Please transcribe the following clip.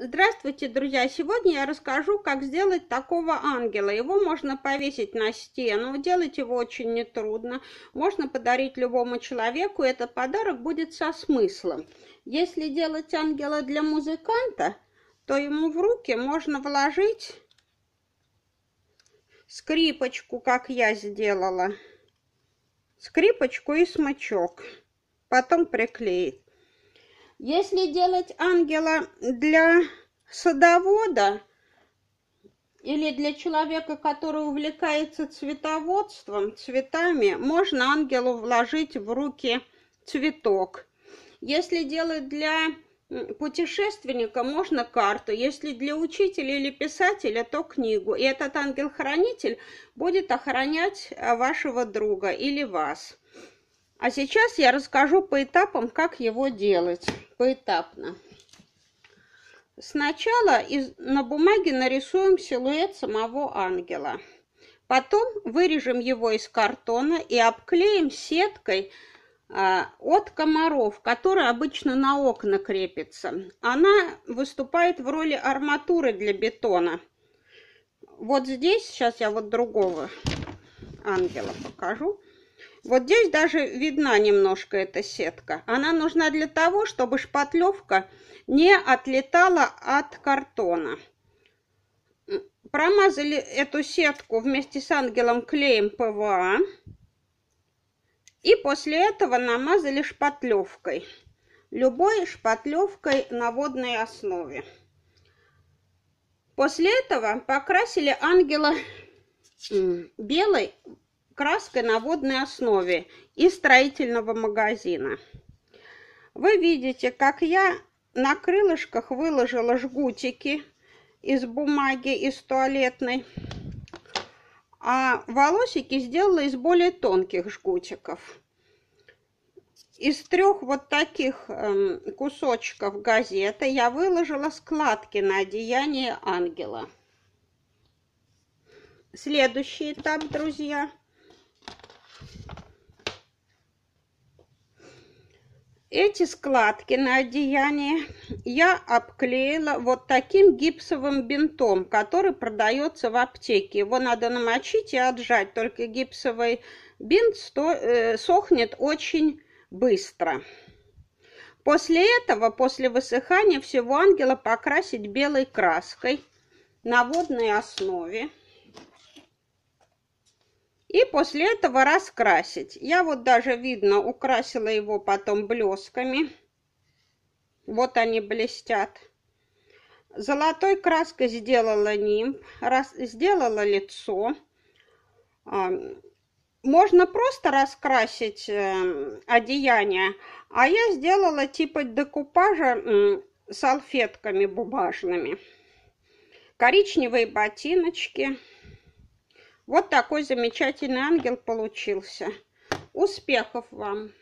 Здравствуйте, друзья! Сегодня я расскажу, как сделать такого ангела. Его можно повесить на стену, делать его очень нетрудно. Можно подарить любому человеку, этот подарок будет со смыслом. Если делать ангела для музыканта, то ему в руки можно вложить скрипочку, как я сделала. Скрипочку и смычок. Потом приклеить. Если делать ангела для садовода или для человека, который увлекается цветоводством, цветами, можно ангелу вложить в руки цветок. Если делать для путешественника можно карту, если для учителя или писателя, то книгу. И этот ангел-хранитель будет охранять а, вашего друга или вас. А сейчас я расскажу по этапам, как его делать поэтапно. Сначала из, на бумаге нарисуем силуэт самого ангела. Потом вырежем его из картона и обклеим сеткой а, от комаров, которая обычно на окна крепится. Она выступает в роли арматуры для бетона. Вот здесь, сейчас я вот другого ангела покажу. Вот здесь даже видна немножко эта сетка. Она нужна для того, чтобы шпатлевка не отлетала от картона. Промазали эту сетку вместе с ангелом клеем ПВА. И после этого намазали шпатлевкой. Любой шпатлевкой на водной основе. После этого покрасили ангела белой краской на водной основе из строительного магазина. Вы видите, как я на крылышках выложила жгутики из бумаги, из туалетной, а волосики сделала из более тонких жгутиков. Из трех вот таких эм, кусочков газеты я выложила складки на одеяние ангела. Следующий этап, друзья – Эти складки на одеянии я обклеила вот таким гипсовым бинтом, который продается в аптеке. Его надо намочить и отжать, только гипсовый бинт сто, э, сохнет очень быстро. После этого, после высыхания, всего ангела покрасить белой краской на водной основе. И после этого раскрасить. Я вот даже, видно, украсила его потом блесками. Вот они блестят. Золотой краской сделала ним, раз, сделала лицо. А, можно просто раскрасить э, одеяние, а я сделала типа декупажа салфетками бумажными. Коричневые ботиночки – вот такой замечательный ангел получился. Успехов вам!